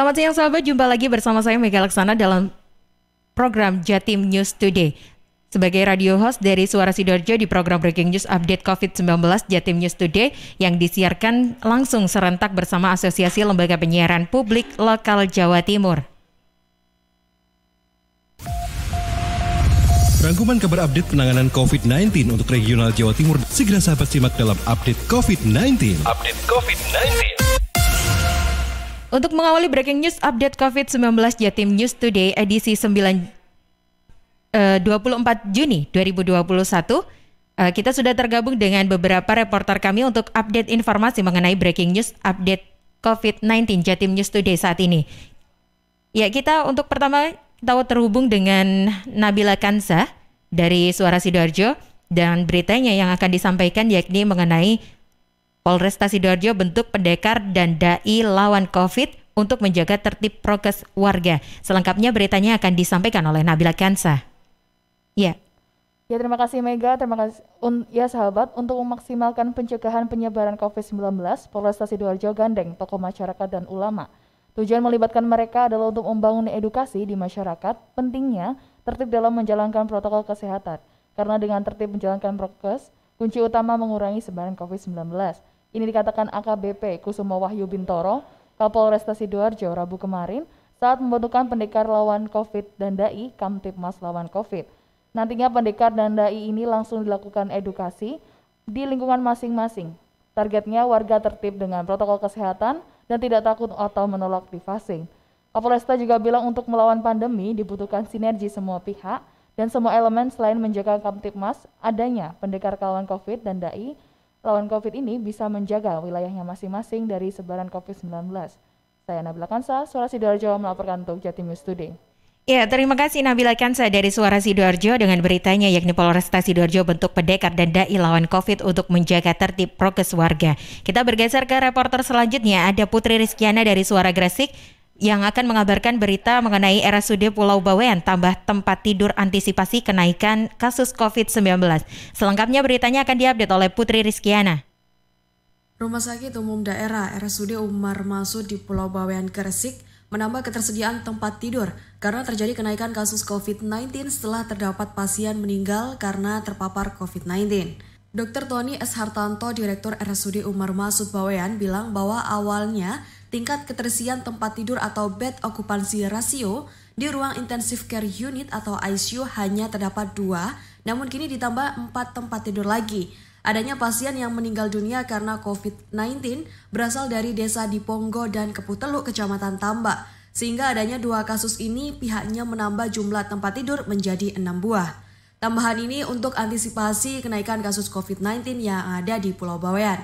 Selamat siang sahabat, jumpa lagi bersama saya Mega Laksana dalam program Jatim News Today. Sebagai radio host dari Suara Sidorjo di program Breaking News Update COVID-19 Jatim News Today yang disiarkan langsung serentak bersama Asosiasi Lembaga Penyiaran Publik Lokal Jawa Timur. Rangkuman kabar update penanganan COVID-19 untuk regional Jawa Timur segera sahabat simak dalam Update COVID-19. Update COVID-19. Untuk mengawali breaking news update COVID-19 Jatim News Today edisi 9 24 eh, Juni 2021 eh, kita sudah tergabung dengan beberapa reporter kami untuk update informasi mengenai breaking news update COVID-19 Jatim News Today saat ini. Ya, kita untuk pertama tahu terhubung dengan Nabila Kansa dari Suara Sidoarjo dan beritanya yang akan disampaikan yakni mengenai Polresta Sidoarjo bentuk pendekar dan dai lawan COVID untuk menjaga tertib prokes warga. Selengkapnya beritanya akan disampaikan oleh Nabila Kansa. Ya. Ya terima kasih Mega, terima kasih un, ya sahabat untuk memaksimalkan pencegahan penyebaran COVID-19, Polresta Sidoarjo gandeng tokoh masyarakat dan ulama. Tujuan melibatkan mereka adalah untuk membangun edukasi di masyarakat, pentingnya tertib dalam menjalankan protokol kesehatan. Karena dengan tertib menjalankan prokes, kunci utama mengurangi sebaran COVID-19. Ini dikatakan AKBP Kusumo Wahyu Bintoro, Kapolresta Sidoarjo Rabu kemarin saat membutuhkan pendekar lawan COVID dan dai Kamtipmas lawan COVID. Nantinya pendekar dan dai ini langsung dilakukan edukasi di lingkungan masing-masing. Targetnya warga tertib dengan protokol kesehatan dan tidak takut atau menolak divaksin. Kapolresta juga bilang untuk melawan pandemi dibutuhkan sinergi semua pihak dan semua elemen selain menjaga Kamtipmas adanya pendekar kawan COVID dan dai lawan COVID ini bisa menjaga wilayahnya masing-masing dari sebaran COVID-19. Saya Nabila Kansa, Suara Sidoarjo melaporkan untuk Jatim News Today. Ya, terima kasih Nabila Kansa dari Suara Sidoarjo dengan beritanya yakni Polresta Sidoarjo bentuk pendekar dan dai lawan COVID untuk menjaga tertib prokes warga. Kita bergeser ke reporter selanjutnya, ada Putri Rizkiana dari Suara Gresik yang akan mengabarkan berita mengenai RSUD Pulau Bawean tambah tempat tidur antisipasi kenaikan kasus COVID-19. Selengkapnya beritanya akan diupdate oleh Putri Rizkiana. Rumah Sakit Umum Daerah RSUD Umar Masud di Pulau Bawean Gresik menambah ketersediaan tempat tidur karena terjadi kenaikan kasus COVID-19 setelah terdapat pasien meninggal karena terpapar COVID-19. Dr. Tony S. Hartanto, Direktur RSUD Umar Masud Bawean, bilang bahwa awalnya tingkat keterisian tempat tidur atau bed occupancy ratio di ruang intensive care unit atau ICU hanya terdapat dua, namun kini ditambah empat tempat tidur lagi. Adanya pasien yang meninggal dunia karena COVID-19 berasal dari desa Diponggo dan Keputeluk, Kecamatan Tambak, Sehingga adanya dua kasus ini pihaknya menambah jumlah tempat tidur menjadi enam buah. Tambahan ini untuk antisipasi kenaikan kasus COVID-19 yang ada di Pulau Bawean.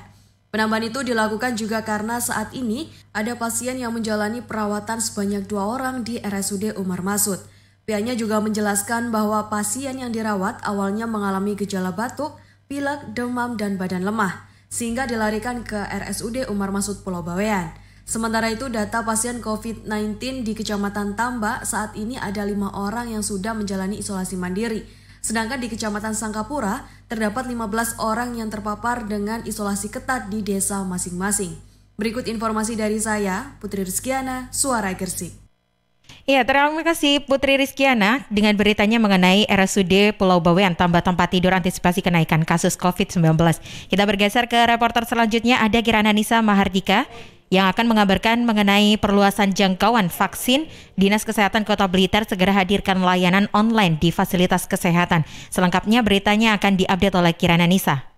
Penambahan itu dilakukan juga karena saat ini ada pasien yang menjalani perawatan sebanyak dua orang di RSUD Umar Masud. Pihaknya juga menjelaskan bahwa pasien yang dirawat awalnya mengalami gejala batuk, pilek, demam, dan badan lemah, sehingga dilarikan ke RSUD Umar Masud Pulau Bawean. Sementara itu, data pasien COVID-19 di Kecamatan Tambak saat ini ada lima orang yang sudah menjalani isolasi mandiri, Sedangkan di Kecamatan Sangkapura, terdapat 15 orang yang terpapar dengan isolasi ketat di desa masing-masing. Berikut informasi dari saya, Putri Rizkiana, Suara Gersik. Ya, terima kasih Putri Rizkiana dengan beritanya mengenai RSUD Pulau Bawean tambah tempat tidur antisipasi kenaikan kasus COVID-19. Kita bergeser ke reporter selanjutnya ada Kirana Nisa Mahardika yang akan mengabarkan mengenai perluasan jangkauan vaksin, Dinas Kesehatan Kota Blitar segera hadirkan layanan online di fasilitas kesehatan. Selengkapnya beritanya akan diupdate oleh Kirana Nisa.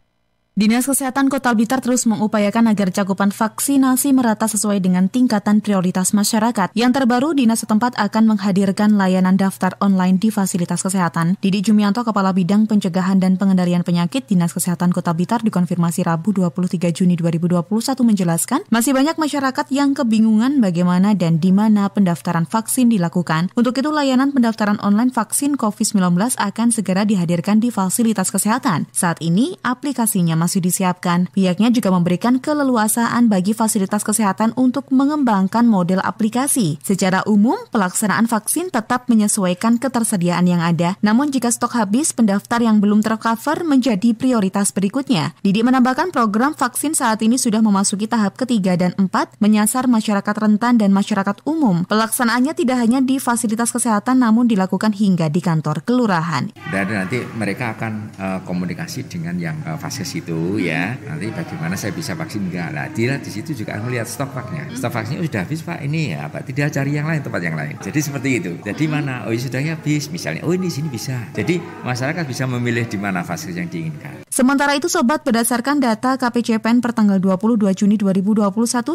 Dinas Kesehatan Kota Blitar terus mengupayakan agar cakupan vaksinasi merata sesuai dengan tingkatan prioritas masyarakat. Yang terbaru, Dinas setempat akan menghadirkan layanan daftar online di fasilitas kesehatan. Didi Jumianto, Kepala Bidang Pencegahan dan Pengendalian Penyakit Dinas Kesehatan Kota Blitar dikonfirmasi Rabu 23 Juni 2021 menjelaskan, masih banyak masyarakat yang kebingungan bagaimana dan di mana pendaftaran vaksin dilakukan. Untuk itu, layanan pendaftaran online vaksin COVID-19 akan segera dihadirkan di fasilitas kesehatan. Saat ini, aplikasinya masih masih disiapkan. Pihaknya juga memberikan keleluasaan bagi fasilitas kesehatan untuk mengembangkan model aplikasi. Secara umum, pelaksanaan vaksin tetap menyesuaikan ketersediaan yang ada. Namun jika stok habis, pendaftar yang belum tercover menjadi prioritas berikutnya. Didi menambahkan program vaksin saat ini sudah memasuki tahap ketiga dan empat, menyasar masyarakat rentan dan masyarakat umum. Pelaksanaannya tidak hanya di fasilitas kesehatan, namun dilakukan hingga di kantor kelurahan. Dan nanti mereka akan uh, komunikasi dengan yang uh, itu Hmm. ya nanti bagaimana saya bisa vaksin enggak lah dia di situ juga melihat stok vaksinnya hmm. stok vaksinnya sudah habis pak ini ya pak tidak cari yang lain tempat yang lain jadi seperti itu jadi hmm. mana oh sudahnya habis misalnya oh ini sini bisa jadi masyarakat bisa memilih di mana vaksin yang diinginkan Sementara itu sobat berdasarkan data KPCPEN pertanggal 22 Juni 2021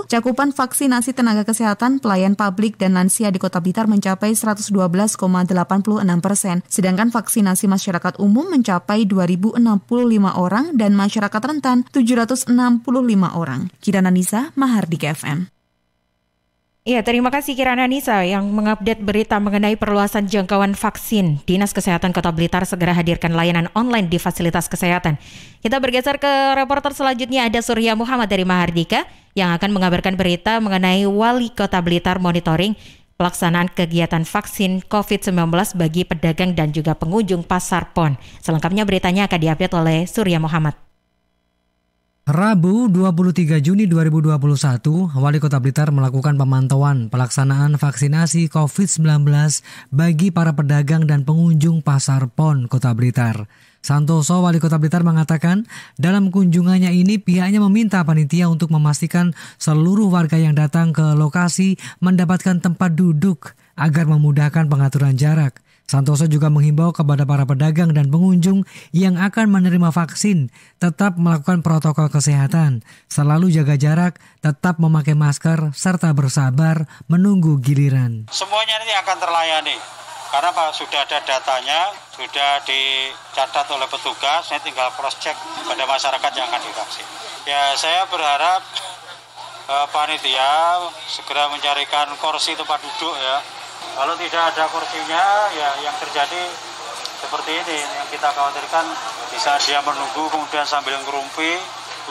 cakupan vaksinasi tenaga kesehatan pelayan publik dan lansia di Kota Blitar mencapai 112,86 persen sedangkan vaksinasi masyarakat umum mencapai 2065 orang dan masyarakat masyarakat rentan 765 orang. Kirana Nisa, Mahardika FM. Ya, terima kasih Kirana Nisa yang mengupdate berita mengenai perluasan jangkauan vaksin. Dinas Kesehatan Kota Blitar segera hadirkan layanan online di fasilitas kesehatan. Kita bergeser ke reporter selanjutnya ada Surya Muhammad dari Mahardika yang akan mengabarkan berita mengenai Wali Kota Blitar monitoring pelaksanaan kegiatan vaksin COVID-19 bagi pedagang dan juga pengunjung pasar PON. Selengkapnya beritanya akan diupdate oleh Surya Muhammad. Rabu 23 Juni 2021, Wali Kota Blitar melakukan pemantauan pelaksanaan vaksinasi COVID-19 bagi para pedagang dan pengunjung Pasar Pon Kota Blitar. Santoso, Wali Kota Blitar mengatakan, dalam kunjungannya ini pihaknya meminta panitia untuk memastikan seluruh warga yang datang ke lokasi mendapatkan tempat duduk agar memudahkan pengaturan jarak. Santoso juga menghimbau kepada para pedagang dan pengunjung yang akan menerima vaksin tetap melakukan protokol kesehatan, selalu jaga jarak, tetap memakai masker, serta bersabar menunggu giliran. Semuanya ini akan terlayani karena Pak, sudah ada datanya, sudah dicatat oleh petugas, saya tinggal cross check pada masyarakat yang akan divaksin. Ya, saya berharap eh, panitia segera mencarikan kursi tempat duduk ya kalau tidak ada kursinya, ya yang terjadi seperti ini yang kita khawatirkan bisa dia menunggu kemudian sambil ngerumpi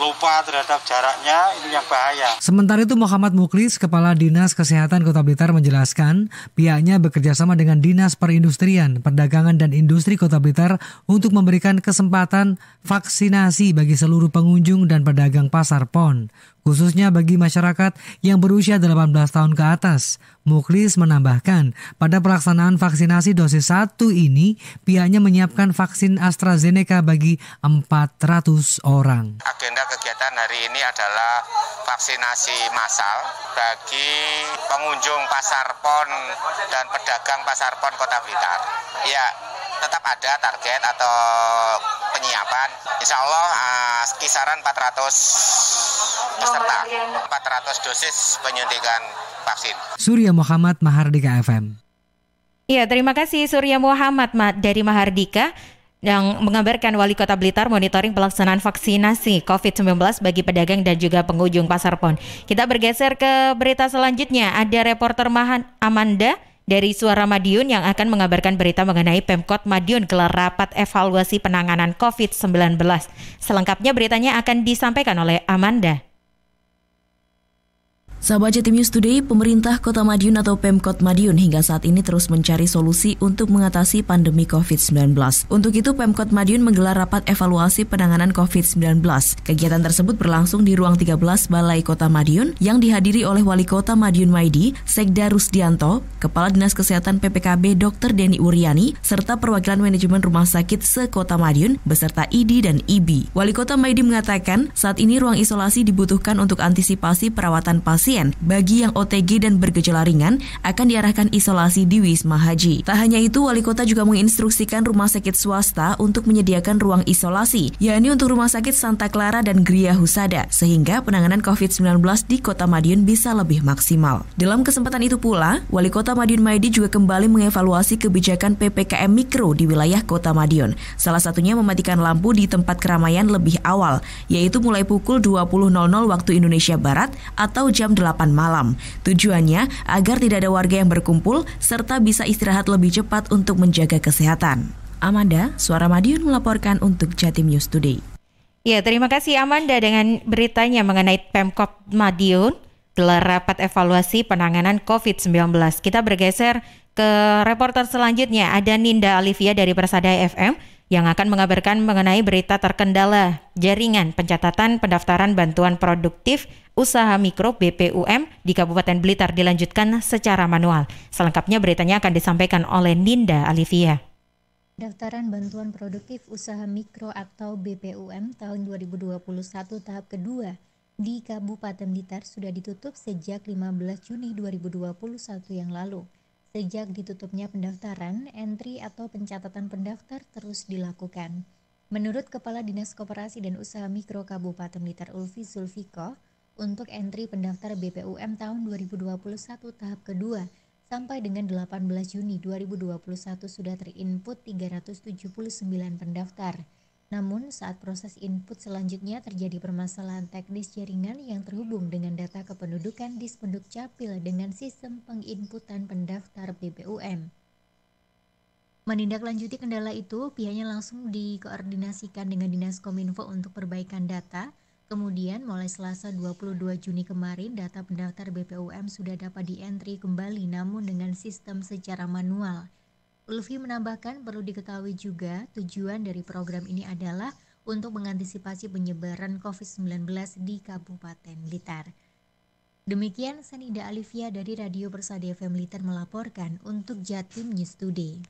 lupa terhadap jaraknya ini yang bahaya. Sementara itu Muhammad Muklis, Kepala Dinas Kesehatan Kota Blitar menjelaskan pihaknya bekerjasama dengan Dinas Perindustrian, Perdagangan dan Industri Kota Blitar untuk memberikan kesempatan vaksinasi bagi seluruh pengunjung dan pedagang pasar pon, khususnya bagi masyarakat yang berusia 18 tahun ke atas. Muklis menambahkan, pada pelaksanaan vaksinasi dosis 1 ini, pihaknya menyiapkan vaksin AstraZeneca bagi 400 orang. Agenda kegiatan hari ini adalah vaksinasi massal bagi pengunjung pasar pon dan pedagang pasar pon Kota Blitar. Ya, tetap ada target atau penyiapan Insya Allah uh, eh, kisaran 400 peserta 400 dosis penyuntikan vaksin Surya Muhammad Mahardika FM Ya, terima kasih Surya Muhammad dari Mahardika yang mengabarkan Wali Kota Blitar monitoring pelaksanaan vaksinasi COVID-19 bagi pedagang dan juga pengunjung pasar pon. Kita bergeser ke berita selanjutnya. Ada reporter Mahan Amanda dari Suara Madiun yang akan mengabarkan berita mengenai Pemkot Madiun gelar rapat evaluasi penanganan COVID-19. Selengkapnya beritanya akan disampaikan oleh Amanda. Sahabat Jatim News Today, pemerintah Kota Madiun atau Pemkot Madiun hingga saat ini terus mencari solusi untuk mengatasi pandemi COVID-19. Untuk itu, Pemkot Madiun menggelar rapat evaluasi penanganan COVID-19. Kegiatan tersebut berlangsung di ruang 13 Balai Kota Madiun yang dihadiri oleh Wali Kota Madiun Maidi, Sekda Rusdianto, Kepala Dinas Kesehatan PPKB Dr. Deni Uriani, serta perwakilan manajemen rumah sakit se-Kota Madiun beserta ID dan IB. Wali Kota Maidi mengatakan, saat ini ruang isolasi dibutuhkan untuk antisipasi perawatan pasien pasien. Bagi yang OTG dan bergejala ringan akan diarahkan isolasi di Wisma Haji. Tak hanya itu, wali kota juga menginstruksikan rumah sakit swasta untuk menyediakan ruang isolasi, yakni untuk rumah sakit Santa Clara dan Gria Husada, sehingga penanganan COVID-19 di kota Madiun bisa lebih maksimal. Dalam kesempatan itu pula, wali kota Madiun Maidi juga kembali mengevaluasi kebijakan PPKM Mikro di wilayah kota Madiun. Salah satunya mematikan lampu di tempat keramaian lebih awal, yaitu mulai pukul 20.00 waktu Indonesia Barat atau jam 8 8 malam. Tujuannya agar tidak ada warga yang berkumpul serta bisa istirahat lebih cepat untuk menjaga kesehatan. Amanda, Suara Madiun melaporkan untuk Jatim News Today. Ya, terima kasih Amanda dengan beritanya mengenai Pemkop Madiun gelar rapat evaluasi penanganan COVID-19. Kita bergeser ke reporter selanjutnya, ada Ninda Olivia dari Persada FM yang akan mengabarkan mengenai berita terkendala jaringan pencatatan pendaftaran bantuan produktif usaha mikro BPUM di Kabupaten Blitar dilanjutkan secara manual. Selengkapnya beritanya akan disampaikan oleh Ninda Alivia. Daftaran Bantuan Produktif Usaha Mikro atau BPUM tahun 2021 tahap kedua di Kabupaten Blitar sudah ditutup sejak 15 Juni 2021 yang lalu. Sejak ditutupnya pendaftaran, entry atau pencatatan pendaftar terus dilakukan. Menurut Kepala Dinas Koperasi dan Usaha Mikro Kabupaten Blitar Ulfi Zulfiko, untuk entry pendaftar BPUM tahun 2021 tahap kedua sampai dengan 18 Juni 2021 sudah terinput 379 pendaftar. Namun, saat proses input selanjutnya terjadi permasalahan teknis jaringan yang terhubung dengan data kependudukan di Spenduk Capil dengan sistem penginputan pendaftar BPUM. Menindaklanjuti kendala itu, pihaknya langsung dikoordinasikan dengan Dinas Kominfo untuk perbaikan data. Kemudian mulai Selasa 22 Juni kemarin data pendaftar BPUM sudah dapat dientri kembali namun dengan sistem secara manual Lutfi menambahkan perlu diketahui juga tujuan dari program ini adalah untuk mengantisipasi penyebaran COVID-19 di Kabupaten Blitar. Demikian Sanida Alivia dari Radio Persada FM Blitar melaporkan untuk Jatim News Today.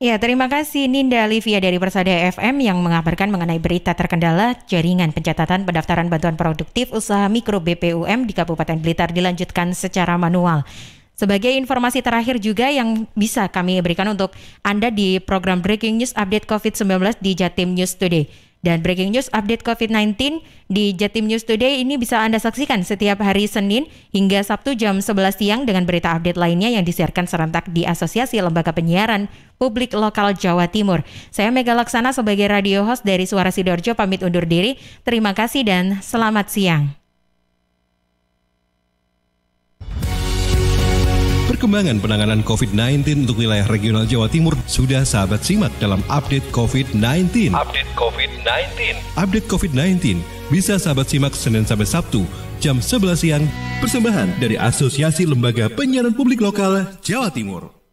Ya, terima kasih Ninda Livia dari Persada FM yang mengabarkan mengenai berita terkendala jaringan pencatatan pendaftaran bantuan produktif usaha mikro BPUM di Kabupaten Blitar dilanjutkan secara manual. Sebagai informasi terakhir juga yang bisa kami berikan untuk Anda di program Breaking News Update COVID-19 di Jatim News Today. Dan breaking news update COVID-19 di Jatim News Today ini bisa Anda saksikan setiap hari Senin hingga Sabtu jam 11 siang dengan berita update lainnya yang disiarkan serentak di Asosiasi Lembaga Penyiaran Publik Lokal Jawa Timur. Saya Mega Laksana sebagai radio host dari Suara Sidorjo pamit undur diri. Terima kasih dan selamat siang. Perkembangan penanganan COVID-19 untuk wilayah regional Jawa Timur sudah sahabat simak dalam update COVID-19. Update COVID-19. Update COVID-19 bisa sahabat simak Senin sampai Sabtu jam 11 siang. Persembahan dari Asosiasi Lembaga Penyiaran Publik Lokal Jawa Timur.